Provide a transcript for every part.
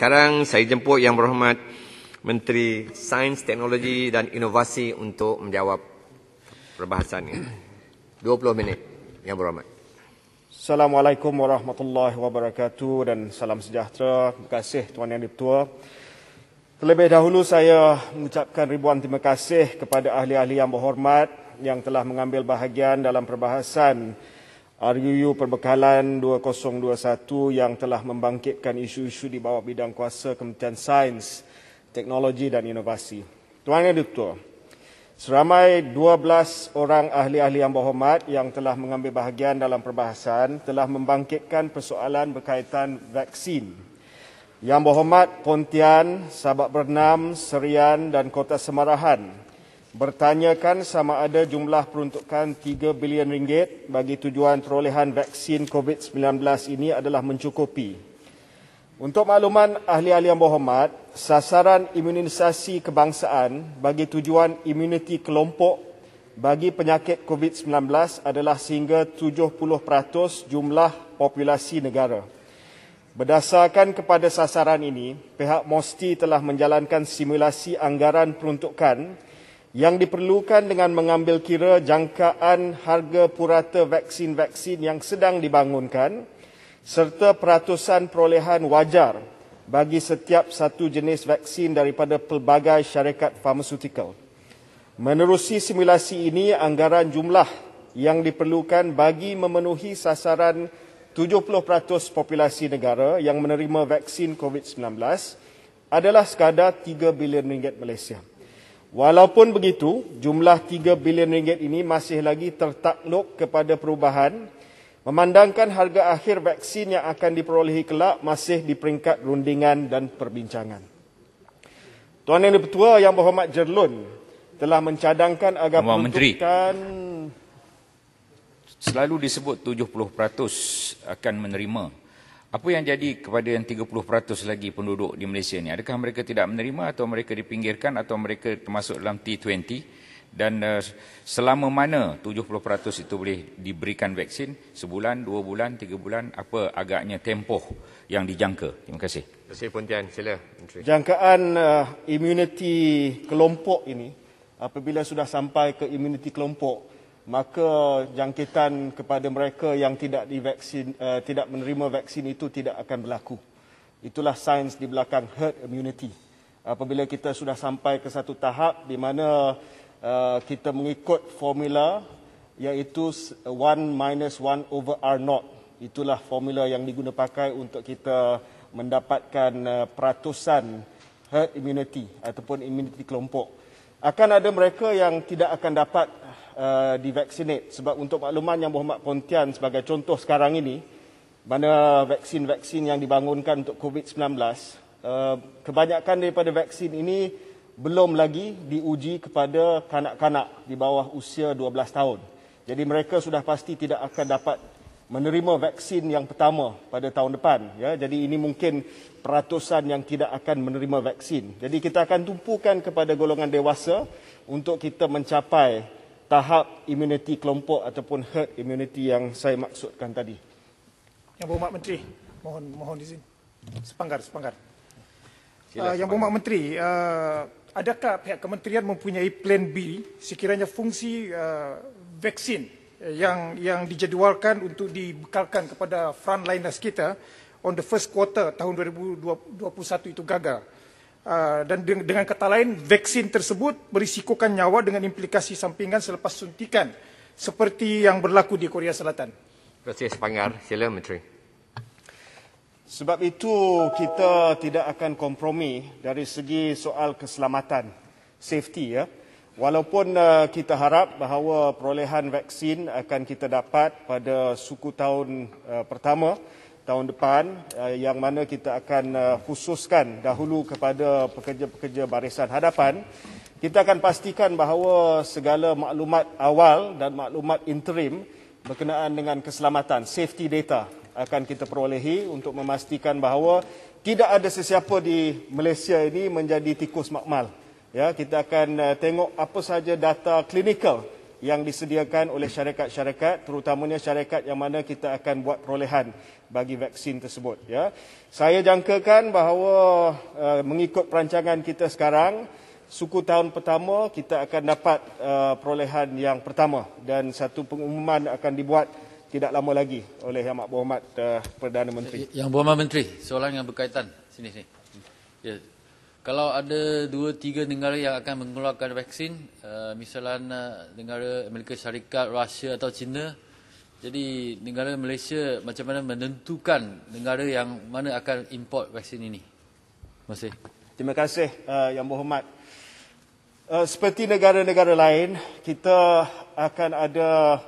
Sekarang saya jemput Yang Berhormat Menteri Sains, Teknologi dan Inovasi untuk menjawab perbahasan ini. 20 minit, Yang Berhormat. Assalamualaikum warahmatullahi wabarakatuh dan salam sejahtera. Terima kasih Tuan Yang Dipertua. Terlebih dahulu saya mengucapkan ribuan terima kasih kepada ahli-ahli yang berhormat yang telah mengambil bahagian dalam perbahasan RUU Perbekalan 2021 yang telah membangkitkan isu-isu di bawah bidang kuasa Kementerian Sains, Teknologi dan Inovasi. Tuan dan Doktor, seramai 12 orang ahli-ahli yang berhormat yang telah mengambil bahagian dalam perbahasan telah membangkitkan persoalan berkaitan vaksin. Yang berhormat Pontian, Sabak Bernam, Serian dan Kota Semarahan bertanyakan sama ada jumlah peruntukan 3 bilion ringgit bagi tujuan perolehan vaksin COVID-19 ini adalah mencukupi. Untuk makluman ahli-ahli yang berhormat, sasaran imunisasi kebangsaan bagi tujuan imuniti kelompok bagi penyakit COVID-19 adalah sehingga 70% jumlah populasi negara. Berdasarkan kepada sasaran ini, pihak MOSTI telah menjalankan simulasi anggaran peruntukan yang diperlukan dengan mengambil kira jangkaan harga purata vaksin-vaksin yang sedang dibangunkan serta peratusan perolehan wajar bagi setiap satu jenis vaksin daripada pelbagai syarikat farmasutikal. Menerusi simulasi ini, anggaran jumlah yang diperlukan bagi memenuhi sasaran 70% populasi negara yang menerima vaksin COVID-19 adalah sekadar 3 bilion ringgit Malaysia. Walaupun begitu, jumlah 3 bilion ringgit ini masih lagi tertakluk kepada perubahan memandangkan harga akhir vaksin yang akan diperolehi kelak masih di peringkat rundingan dan perbincangan. Tuan Yang Dipertua Yang Berhormat Jerlun telah mencadangkan agar Tuan peruntukan... Menteri, selalu disebut 70% akan menerima apa yang jadi kepada yang 30% lagi penduduk di Malaysia ni? Adakah mereka tidak menerima atau mereka dipinggirkan atau mereka termasuk dalam T20? Dan uh, selama mana 70% itu boleh diberikan vaksin? Sebulan, dua bulan, tiga bulan? Apa agaknya tempoh yang dijangka? Terima kasih. Terima kasih Puntian. Sila. Menteri. Jangkaan uh, eh, imuniti kelompok ini apabila sudah sampai ke imuniti kelompok maka jangkitan kepada mereka yang tidak divaksin uh, tidak menerima vaksin itu tidak akan berlaku. Itulah sains di belakang herd immunity. Apabila kita sudah sampai ke satu tahap di mana uh, kita mengikut formula iaitu 1 minus 1 over R0. Itulah formula yang pakai untuk kita mendapatkan uh, peratusan herd immunity ataupun immunity kelompok. Akan ada mereka yang tidak akan dapat Eh, divaksinate sebab untuk makluman yang berhormat Pontian sebagai contoh sekarang ini mana vaksin-vaksin yang dibangunkan untuk COVID-19 uh, eh, kebanyakan daripada vaksin ini belum lagi diuji kepada kanak-kanak di bawah usia 12 tahun. Jadi mereka sudah pasti tidak akan dapat menerima vaksin yang pertama pada tahun depan ya. Jadi ini mungkin peratusan yang tidak akan menerima vaksin. Jadi kita akan tumpukan kepada golongan dewasa untuk kita mencapai tahap imuniti kelompok ataupun herd immunity yang saya maksudkan tadi. Yang Berhormat Menteri, mohon mohon izin. Sepanggar, sepanggar. Sila, uh, yang Berhormat Menteri, uh, adakah pihak kementerian mempunyai plan B sekiranya fungsi uh, vaksin yang yang dijadualkan untuk dibekalkan kepada frontliners kita on the first quarter tahun 2021 itu gagal? Ah, dan dengan kata lain, vaksin tersebut berisikokan nyawa dengan implikasi sampingan selepas suntikan seperti yang berlaku di Korea Selatan. Terima kasih, Sila, Menteri. Sebab itu, kita tidak akan kompromi dari segi soal keselamatan, safety. Ya. Walaupun uh, kita harap bahawa perolehan vaksin akan kita dapat pada suku tahun uh, pertama, tahun depan eh, yang mana kita akan eh, khususkan dahulu kepada pekerja-pekerja barisan hadapan kita akan pastikan bahawa segala maklumat awal dan maklumat interim berkenaan dengan keselamatan safety data akan kita perolehi untuk memastikan bahawa tidak ada sesiapa di Malaysia ini menjadi tikus makmal ya kita akan eh, tengok apa sahaja data klinikal yang disediakan oleh syarikat-syarikat terutamanya syarikat yang mana kita akan buat perolehan bagi vaksin tersebut ya. Saya jangkakan bahawa uh, mengikut perancangan kita sekarang suku tahun pertama kita akan dapat uh, perolehan yang pertama dan satu pengumuman akan dibuat tidak lama lagi oleh Yang Berhormat uh, Perdana Menteri. Eh, yang Berhormat Menteri, soalan yang berkaitan sini sini. Ya. Kalau ada dua tiga negara yang akan mengeluarkan vaksin, uh, misalnya uh, negara Amerika Syarikat, Rusia atau China, jadi negara Malaysia macam mana menentukan negara yang mana akan import vaksin ini? Masih. Terima kasih uh, yang berhormat. Uh, seperti negara-negara lain, kita akan ada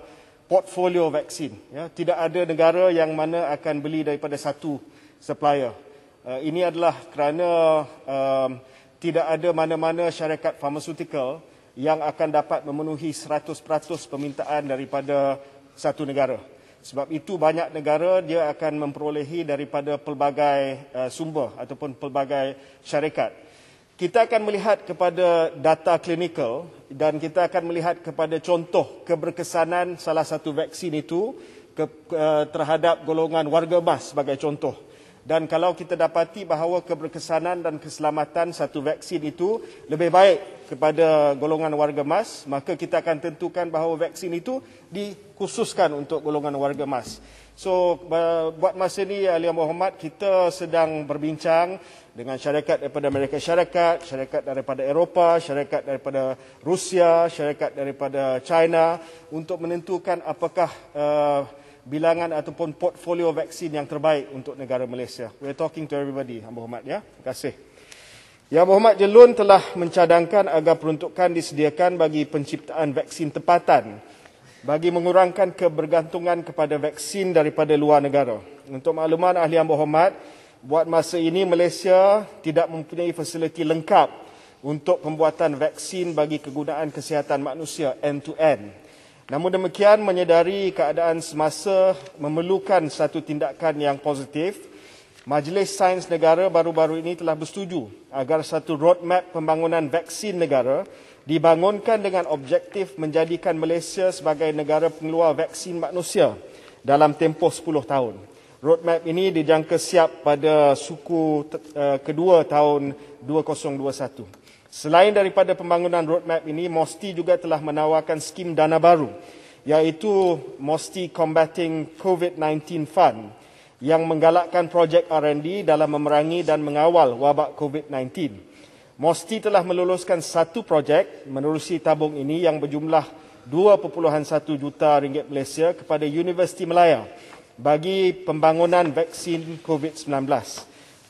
portfolio vaksin. Ya. Tidak ada negara yang mana akan beli daripada satu supplier. Uh, ini adalah kerana um, tidak ada mana-mana syarikat pharmaceutical yang akan dapat memenuhi 100% permintaan daripada satu negara. Sebab itu banyak negara dia akan memperolehi daripada pelbagai uh, sumber ataupun pelbagai syarikat. Kita akan melihat kepada data klinikal dan kita akan melihat kepada contoh keberkesanan salah satu vaksin itu uh, terhadap golongan warga emas sebagai contoh. Dan kalau kita dapati bahawa keberkesanan dan keselamatan satu vaksin itu lebih baik kepada golongan warga emas, maka kita akan tentukan bahawa vaksin itu dikhususkan untuk golongan warga emas. So buat masa ini Ali Muhammad kita sedang berbincang dengan syarikat daripada Amerika Syarikat, syarikat daripada Eropah, syarikat daripada Rusia, syarikat daripada China untuk menentukan apakah uh, bilangan ataupun portfolio vaksin yang terbaik untuk negara Malaysia. We're talking to everybody, Muhammad ya. Terima kasih. Yang Berhormat Jelun telah mencadangkan agar peruntukan disediakan bagi penciptaan vaksin tempatan bagi mengurangkan kebergantungan kepada vaksin daripada luar negara. Untuk makluman Ahli Yang Berhormat, buat masa ini Malaysia tidak mempunyai fasiliti lengkap untuk pembuatan vaksin bagi kegunaan kesihatan manusia end to end. Namun demikian menyedari keadaan semasa memerlukan satu tindakan yang positif Majlis Sains Negara baru-baru ini telah bersetuju agar satu roadmap pembangunan vaksin negara dibangunkan dengan objektif menjadikan Malaysia sebagai negara pengeluar vaksin manusia dalam tempoh 10 tahun. Roadmap ini dijangka siap pada suku eh, kedua tahun 2021. Selain daripada pembangunan roadmap ini, MOSTI juga telah menawarkan skim dana baru iaitu MOSTI Combating COVID-19 Fund yang menggalakkan projek R&D dalam memerangi dan mengawal wabak COVID-19. Mosti telah meluluskan satu projek menerusi tabung ini yang berjumlah 2.1 juta ringgit Malaysia kepada Universiti Melaya bagi pembangunan vaksin COVID-19.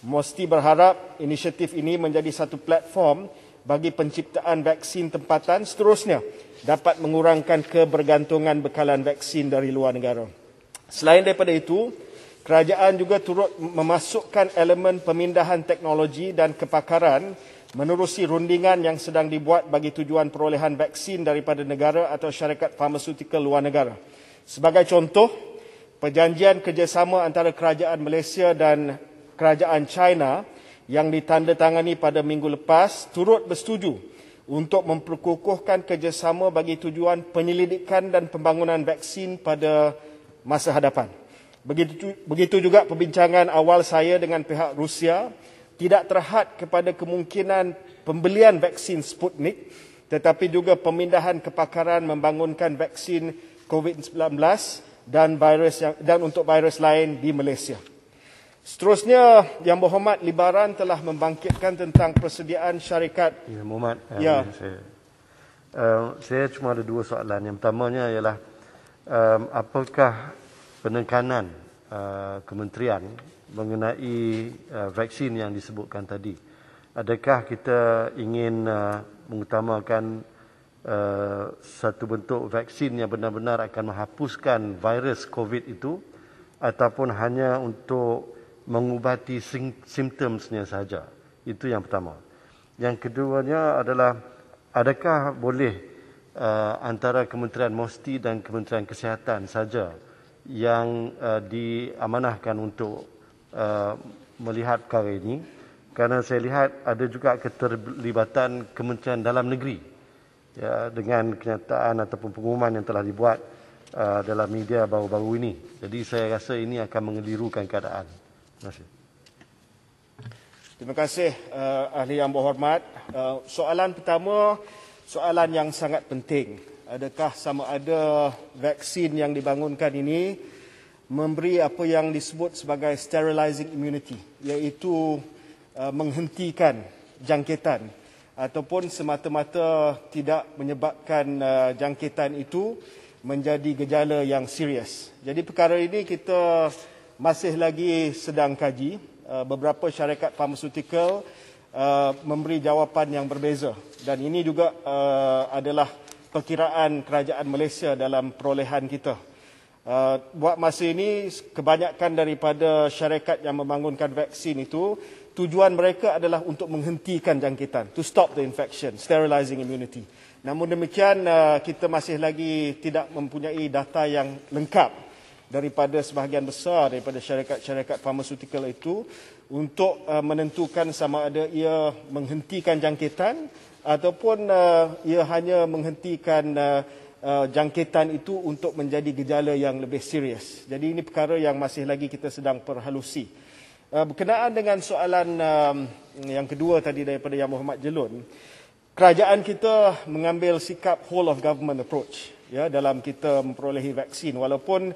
Mosti berharap inisiatif ini menjadi satu platform bagi penciptaan vaksin tempatan seterusnya dapat mengurangkan kebergantungan bekalan vaksin dari luar negara. Selain daripada itu, Kerajaan juga turut memasukkan elemen pemindahan teknologi dan kepakaran menerusi rundingan yang sedang dibuat bagi tujuan perolehan vaksin daripada negara atau syarikat farmasutikal luar negara. Sebagai contoh, perjanjian kerjasama antara kerajaan Malaysia dan kerajaan China yang ditandatangani pada minggu lepas turut bersetuju untuk memperkukuhkan kerjasama bagi tujuan penyelidikan dan pembangunan vaksin pada masa hadapan. Begitu, begitu juga perbincangan awal saya dengan pihak Rusia tidak terhad kepada kemungkinan pembelian vaksin Sputnik tetapi juga pemindahan kepakaran membangunkan vaksin COVID-19 dan virus yang, dan untuk virus lain di Malaysia. Seterusnya, Yang Berhormat Libaran telah membangkitkan tentang persediaan syarikat. Ya, Muhammad. Eh, ya. Saya, uh, saya cuma ada dua soalan. Yang pertamanya ialah um, apakah penekanan uh, kementerian mengenai uh, vaksin yang disebutkan tadi. Adakah kita ingin uh, mengutamakan uh, satu bentuk vaksin yang benar-benar akan menghapuskan virus COVID itu ataupun hanya untuk mengubati simptomsnya saja? Itu yang pertama. Yang keduanya adalah adakah boleh uh, antara Kementerian Mosti dan Kementerian Kesihatan saja yang uh, diamanahkan untuk uh, melihat perkara ini kerana saya lihat ada juga keterlibatan Kementerian Dalam Negeri ya, dengan kenyataan ataupun pengumuman yang telah dibuat uh, dalam media baru-baru ini. Jadi saya rasa ini akan mengelirukan keadaan. Terima kasih. Terima kasih uh, ahli yang berhormat. Uh, soalan pertama, soalan yang sangat penting adakah sama ada vaksin yang dibangunkan ini memberi apa yang disebut sebagai sterilizing immunity iaitu uh, menghentikan jangkitan ataupun semata-mata tidak menyebabkan uh, jangkitan itu menjadi gejala yang serius. Jadi perkara ini kita masih lagi sedang kaji. Uh, beberapa syarikat farmaceutical uh, memberi jawapan yang berbeza dan ini juga uh, adalah perkiraan kerajaan Malaysia dalam perolehan kita. Uh, buat masa ini kebanyakan daripada syarikat yang membangunkan vaksin itu tujuan mereka adalah untuk menghentikan jangkitan to stop the infection sterilizing immunity namun demikian uh, kita masih lagi tidak mempunyai data yang lengkap daripada sebahagian besar daripada syarikat-syarikat pharmaceutical itu untuk uh, menentukan sama ada ia menghentikan jangkitan ataupun uh, ia hanya menghentikan uh, uh, jangkitan itu untuk menjadi gejala yang lebih serius. Jadi ini perkara yang masih lagi kita sedang perhalusi. Uh, berkenaan dengan soalan um, yang kedua tadi daripada Yang Muhammad Jelun, kerajaan kita mengambil sikap whole of government approach ya dalam kita memperolehi vaksin walaupun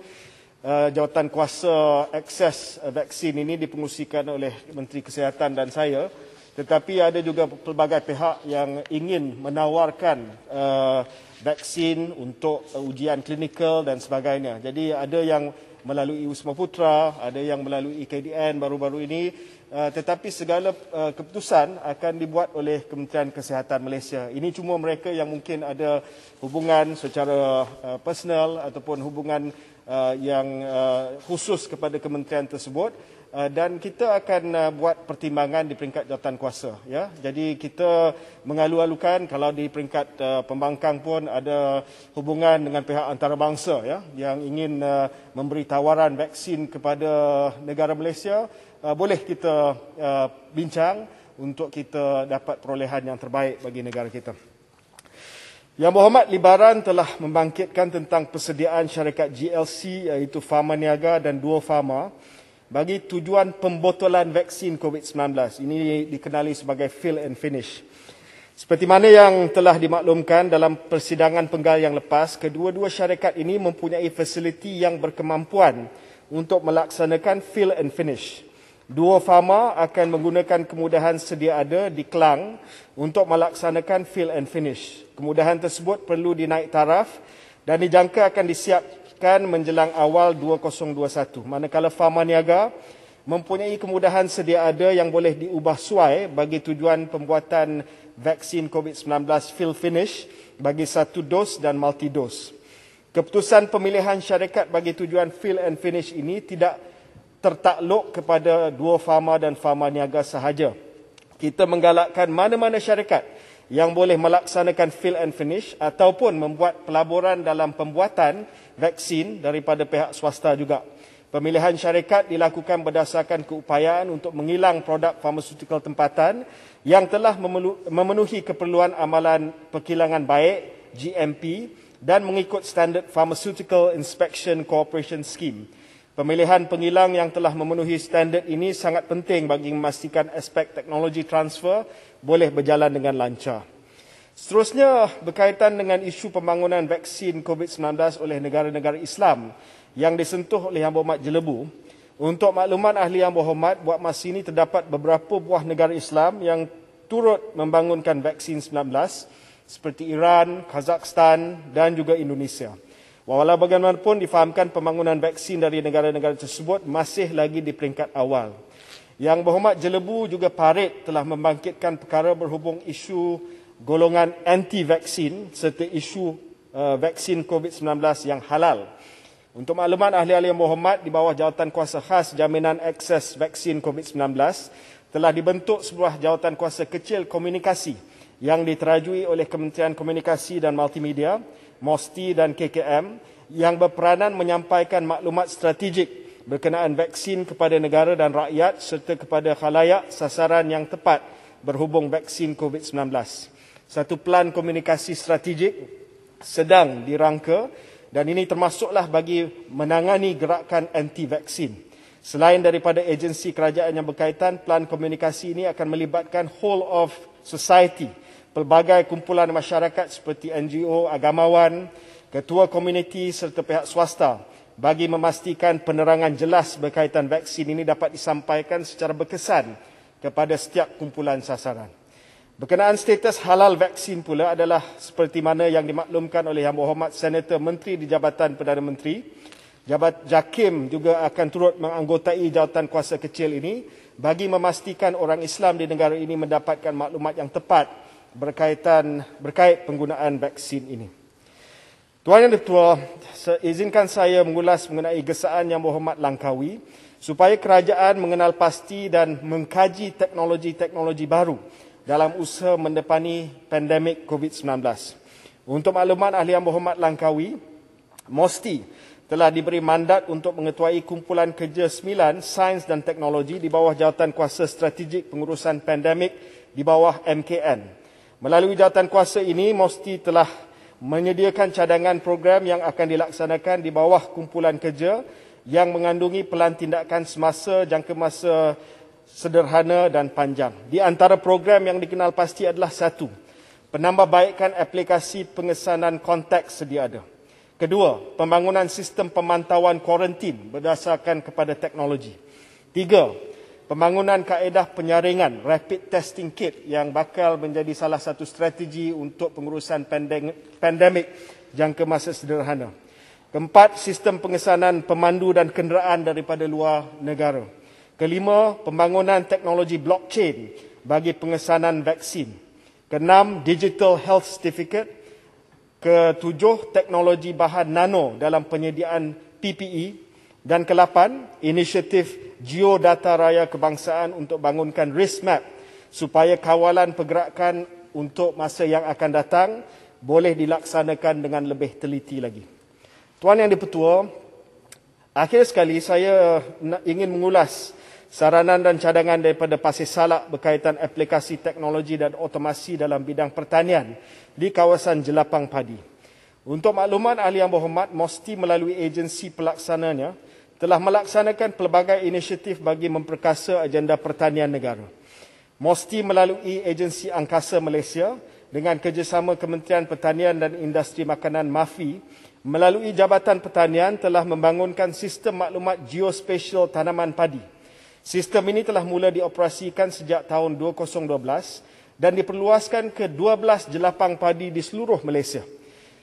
uh, jawatan kuasa akses uh, vaksin ini dipengusikan oleh Menteri Kesihatan dan saya tetapi ada juga pelbagai pihak yang ingin menawarkan uh, vaksin untuk uh, ujian klinikal dan sebagainya. Jadi ada yang melalui Wisma Putra, ada yang melalui KDN baru-baru ini uh, tetapi segala uh, keputusan akan dibuat oleh Kementerian Kesihatan Malaysia. Ini cuma mereka yang mungkin ada hubungan secara uh, personal ataupun hubungan uh, yang uh, khusus kepada kementerian tersebut. Eh, dan kita akan eh, buat pertimbangan di peringkat jawatan kuasa ya jadi kita mengalu-alukan kalau di peringkat eh, pembangkang pun ada hubungan dengan pihak antarabangsa ya yang ingin memberi tawaran vaksin kepada negara Malaysia boleh kita bincang untuk kita dapat perolehan yang terbaik bagi negara kita yang berhormat, Libaran telah membangkitkan tentang persediaan syarikat GLC iaitu Farma Niaga dan Duo Farma bagi tujuan pembotolan vaksin COVID-19. Ini dikenali sebagai fill and finish. Seperti mana yang telah dimaklumkan dalam persidangan penggal yang lepas, kedua-dua syarikat ini mempunyai fasiliti yang berkemampuan untuk melaksanakan fill and finish. Duo Pharma akan menggunakan kemudahan sedia ada di Kelang untuk melaksanakan fill and finish. Kemudahan tersebut perlu dinaik taraf dan dijangka akan disiap diteruskan menjelang awal 2021. Manakala Farma Niaga mempunyai kemudahan sedia ada yang boleh diubah suai bagi tujuan pembuatan vaksin COVID-19 fill finish bagi satu dos dan multi dos. Keputusan pemilihan syarikat bagi tujuan fill and finish ini tidak tertakluk kepada dua farma dan farma niaga sahaja. Kita menggalakkan mana-mana syarikat yang boleh melaksanakan fill and finish ataupun membuat pelaburan dalam pembuatan vaksin daripada pihak swasta juga. Pemilihan syarikat dilakukan berdasarkan keupayaan untuk mengilang produk farmasutikal tempatan yang telah memenuhi keperluan amalan perkilangan baik GMP dan mengikut standard Pharmaceutical Inspection Cooperation Scheme. Pemilihan pengilang yang telah memenuhi standard ini sangat penting bagi memastikan aspek teknologi transfer boleh berjalan dengan lancar. Seterusnya, berkaitan dengan isu pembangunan vaksin COVID-19 oleh negara-negara Islam yang disentuh oleh Yang Berhormat Jelebu, untuk makluman ahli Yang Berhormat, buat masa ini terdapat beberapa buah negara Islam yang turut membangunkan vaksin 19 seperti Iran, Kazakhstan dan juga Indonesia. Walau bagaimanapun difahamkan pembangunan vaksin dari negara-negara tersebut masih lagi di peringkat awal. Yang berhormat Jelebu juga parit telah membangkitkan perkara berhubung isu golongan anti-vaksin serta isu uh, vaksin COVID-19 yang halal. Untuk maklumat ahli-ahli yang berhormat di bawah jawatan kuasa khas jaminan akses vaksin COVID-19 telah dibentuk sebuah jawatan kuasa kecil komunikasi yang diterajui oleh Kementerian Komunikasi dan Multimedia MOSTI dan KKM yang berperanan menyampaikan maklumat strategik berkenaan vaksin kepada negara dan rakyat serta kepada khalayak sasaran yang tepat berhubung vaksin COVID-19. Satu pelan komunikasi strategik sedang dirangka dan ini termasuklah bagi menangani gerakan anti-vaksin. Selain daripada agensi kerajaan yang berkaitan, pelan komunikasi ini akan melibatkan whole of society pelbagai kumpulan masyarakat seperti NGO, agamawan, ketua komuniti serta pihak swasta bagi memastikan penerangan jelas berkaitan vaksin ini dapat disampaikan secara berkesan kepada setiap kumpulan sasaran. Berkenaan status halal vaksin pula adalah seperti mana yang dimaklumkan oleh Yang Berhormat Senator Menteri di Jabatan Perdana Menteri. Jabat Jakim juga akan turut menganggotai jawatan kuasa kecil ini bagi memastikan orang Islam di negara ini mendapatkan maklumat yang tepat berkaitan berkait penggunaan vaksin ini. Tuan Yang Ditua, seizinkan saya mengulas mengenai gesaan Yang Berhormat Langkawi supaya kerajaan mengenal pasti dan mengkaji teknologi-teknologi baru dalam usaha mendepani pandemik COVID-19. Untuk maklumat Ahli Yang Berhormat Langkawi, MOSTI telah diberi mandat untuk mengetuai kumpulan kerja 9 sains dan teknologi di bawah jawatan kuasa strategik pengurusan pandemik di bawah MKN. Melalui jawatan kuasa ini, MOSTI telah menyediakan cadangan program yang akan dilaksanakan di bawah kumpulan kerja yang mengandungi pelan tindakan semasa jangka masa sederhana dan panjang. Di antara program yang dikenal pasti adalah satu, penambahbaikan aplikasi pengesanan konteks sedia ada. Kedua, pembangunan sistem pemantauan kuarantin berdasarkan kepada teknologi. Tiga, pembangunan kaedah penyaringan rapid testing kit yang bakal menjadi salah satu strategi untuk pengurusan pandemik jangka masa sederhana. Keempat, sistem pengesanan pemandu dan kenderaan daripada luar negara. Kelima, pembangunan teknologi blockchain bagi pengesanan vaksin. Keenam, digital health certificate. Ketujuh, teknologi bahan nano dalam penyediaan PPE. Dan kelapan, inisiatif teknologi geodata raya kebangsaan untuk bangunkan risk map supaya kawalan pergerakan untuk masa yang akan datang boleh dilaksanakan dengan lebih teliti lagi. Tuan Yang di akhir sekali saya ingin mengulas saranan dan cadangan daripada Pasir Salak berkaitan aplikasi teknologi dan automasi dalam bidang pertanian di kawasan Jelapang Padi. Untuk makluman ahli yang berhormat, mesti melalui agensi pelaksananya, telah melaksanakan pelbagai inisiatif bagi memperkasa agenda pertanian negara. Mosti melalui agensi angkasa Malaysia dengan kerjasama Kementerian Pertanian dan Industri Makanan MAFI melalui Jabatan Pertanian telah membangunkan sistem maklumat geospatial tanaman padi. Sistem ini telah mula dioperasikan sejak tahun 2012 dan diperluaskan ke 12 jelapang padi di seluruh Malaysia.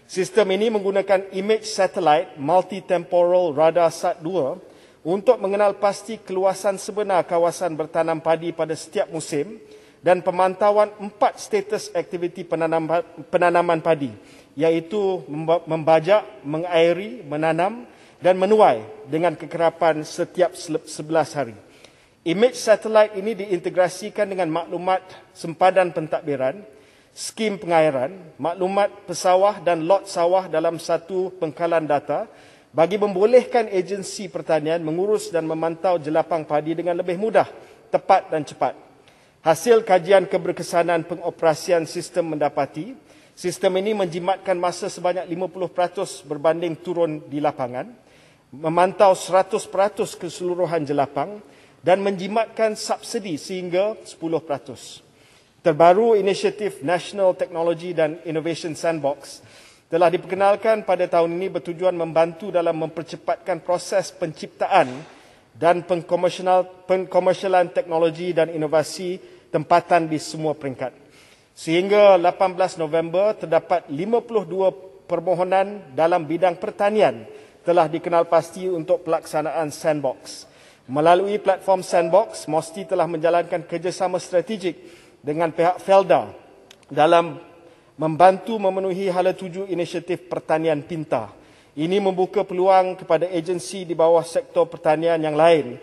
Sistem ini menggunakan image satellite multi-temporal radar SAT-2 untuk mengenal pasti keluasan sebenar kawasan bertanam padi pada setiap musim dan pemantauan empat status aktiviti penanaman padi iaitu membajak, mengairi, menanam dan menuai dengan kekerapan setiap 11 hari. Image satellite ini diintegrasikan dengan maklumat sempadan pentadbiran skim pengairan, maklumat pesawah dan lot sawah dalam satu pengkalan data bagi membolehkan agensi pertanian mengurus dan memantau jelapang padi dengan lebih mudah, tepat dan cepat. Hasil kajian keberkesanan pengoperasian sistem mendapati, sistem ini menjimatkan masa sebanyak 50% berbanding turun di lapangan, memantau 100% keseluruhan jelapang dan menjimatkan subsidi sehingga 10% terbaru inisiatif National Technology dan Innovation Sandbox telah diperkenalkan pada tahun ini bertujuan membantu dalam mempercepatkan proses penciptaan dan pengkomersialan teknologi dan inovasi tempatan di semua peringkat. Sehingga 18 November terdapat 52 permohonan dalam bidang pertanian telah dikenal pasti untuk pelaksanaan sandbox. Melalui platform sandbox, Mosti telah menjalankan kerjasama strategik dengan pihak Felda dalam membantu memenuhi hala tuju inisiatif pertanian pintar. Ini membuka peluang kepada agensi di bawah sektor pertanian yang lain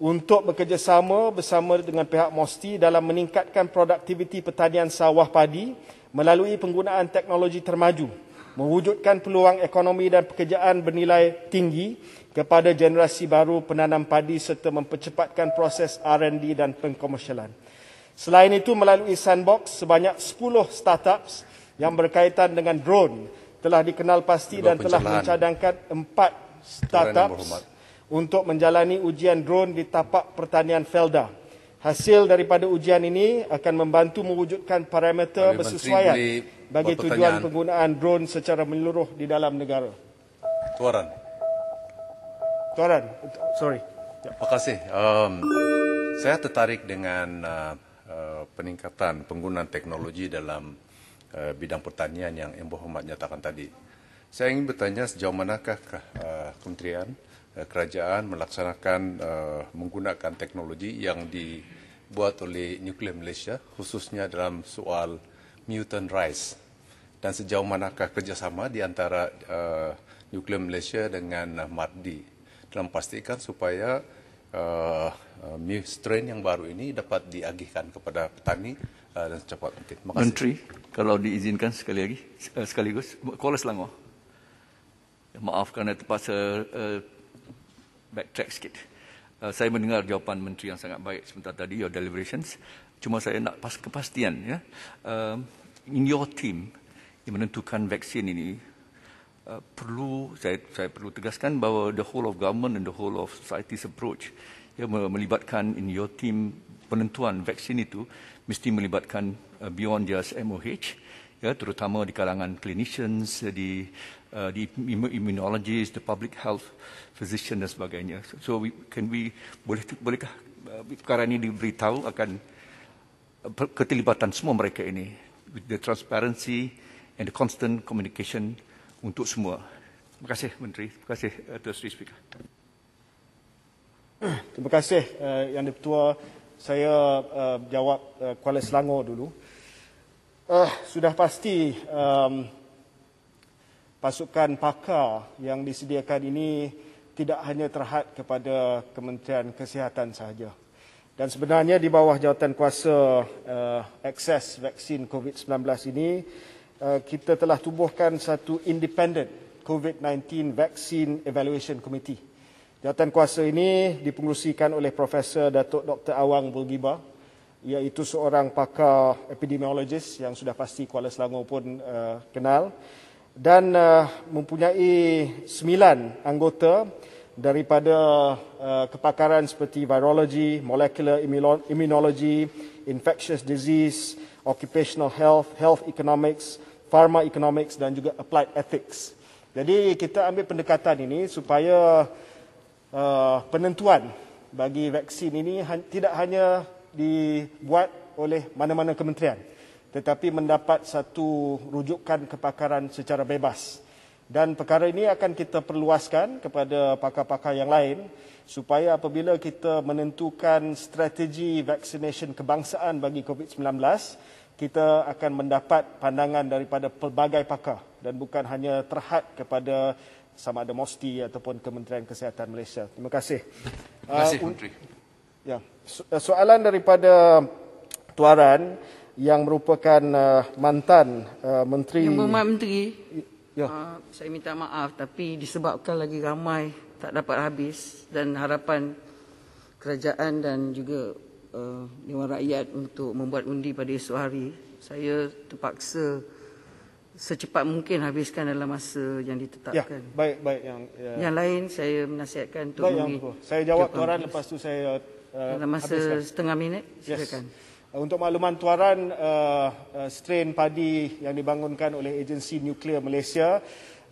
untuk bekerjasama bersama dengan pihak MOSTI dalam meningkatkan produktiviti pertanian sawah padi melalui penggunaan teknologi termaju, mewujudkan peluang ekonomi dan pekerjaan bernilai tinggi kepada generasi baru penanam padi serta mempercepatkan proses R&D dan pengkomersialan. Selain itu melalui sandbox sebanyak 10 startups yang berkaitan dengan drone telah dikenal pasti dan telah mencadangkan 4 startups untuk menjalani ujian drone di tapak pertanian Felda. Hasil daripada ujian ini akan membantu mewujudkan parameter Bagi bersesuaian bagi tujuan penggunaan drone secara menyeluruh di dalam negara. Tuaran. Tuaran, sorry. Terima kasih. Um, saya tertarik dengan uh, Eh, peningkatan penggunaan teknologi dalam uh, bidang pertanian yang Ibu Hormat nyatakan tadi. Saya ingin bertanya sejauh manakah uh, kementerian uh, kerajaan melaksanakan uh, menggunakan teknologi yang dibuat oleh Nuclear Malaysia khususnya dalam soal mutant rice dan sejauh manakah kerjasama di antara uh, Nuclear Malaysia dengan uh, MADI dalam pastikan supaya uh, strain yang baru ini dapat diagihkan kepada petani uh, dan secepat mungkin. Terima kasih. Menteri, kalau diizinkan sekali lagi, sekaligus, Kuala Selangor. Maaf kerana terpaksa uh, backtrack sikit. Uh, saya mendengar jawapan Menteri yang sangat baik sebentar tadi, your deliberations. Cuma saya nak pas kepastian, ya. Uh, in your team, yang menentukan vaksin ini, Uh, perlu saya, saya perlu tegaskan bahawa the whole of government and the whole of society's approach ya, melibatkan in your team penentuan vaksin itu mesti melibatkan uh, beyond just MOH ya terutama di kalangan clinicians di uh, di uh, immunologists the public health physician dan sebagainya so, so we, can we boleh bolehkah uh, perkara ini diberitahu akan uh, keterlibatan semua mereka ini with the transparency and the constant communication untuk semua. Terima kasih Menteri. Terima kasih eh, Tuan Sri Speaker. Terima kasih uh, Yang Dipertua. Saya uh, jawab uh, Kuala Selangor dulu. Uh, sudah pasti um, pasukan pakar yang disediakan ini tidak hanya terhad kepada Kementerian Kesihatan sahaja. Dan sebenarnya di bawah jawatan kuasa uh, akses vaksin COVID-19 ini, Uh, kita telah tubuhkan satu independent COVID-19 Vaccine Evaluation Committee. Jawatan kuasa ini dipengerusikan oleh Profesor Datuk Dr. Awang Bulgiba iaitu seorang pakar epidemiologis yang sudah pasti Kuala Selangor pun uh, kenal dan uh, mempunyai sembilan anggota daripada uh, kepakaran seperti virology, molecular immunology, infectious disease, occupational health, health economics, pharma economics dan juga applied ethics. Jadi kita ambil pendekatan ini supaya uh, penentuan bagi vaksin ini han- tidak hanya dibuat oleh mana-mana kementerian tetapi mendapat satu rujukan kepakaran secara bebas. Dan perkara ini akan kita perluaskan kepada pakar-pakar yang lain supaya apabila kita menentukan strategi vaksinasi kebangsaan bagi COVID-19, kita akan mendapat pandangan daripada pelbagai pakar dan bukan hanya terhad kepada sama ada MOSTI ataupun Kementerian Kesihatan Malaysia. Terima kasih. Terima kasih, uh, Menteri. ya. So- uh, soalan daripada Tuaran yang merupakan uh, mantan uh, Menteri... Yang Berhormat Menteri, ya. uh, saya minta maaf tapi disebabkan lagi ramai tak dapat habis dan harapan kerajaan dan juga uh, Rakyat untuk membuat undi pada esok hari, saya terpaksa secepat mungkin habiskan dalam masa yang ditetapkan. Ya, baik, baik. Yang, ya. yang lain saya menasihatkan untuk baik, undi. Saya jawab tuaran kongres. lepas tu saya uh, Dalam masa habiskan. setengah minit, silakan. Yes. Eh, untuk makluman tuaran, uh, uh, strain padi yang dibangunkan oleh agensi nuklear Malaysia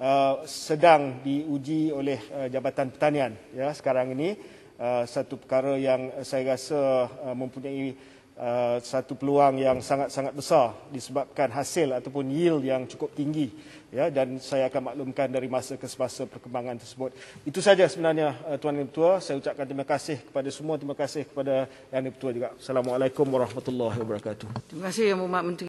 uh, sedang diuji oleh uh, Jabatan Pertanian ya, sekarang ini. Uh, satu perkara yang saya rasa uh, mempunyai uh, satu peluang yang sangat-sangat besar disebabkan hasil ataupun yield yang cukup tinggi ya dan saya akan maklumkan dari masa ke semasa perkembangan tersebut itu saja sebenarnya uh, tuan yang tua saya ucapkan terima kasih kepada semua terima kasih kepada yang di juga assalamualaikum warahmatullahi wabarakatuh terima kasih yang Muhammad menteri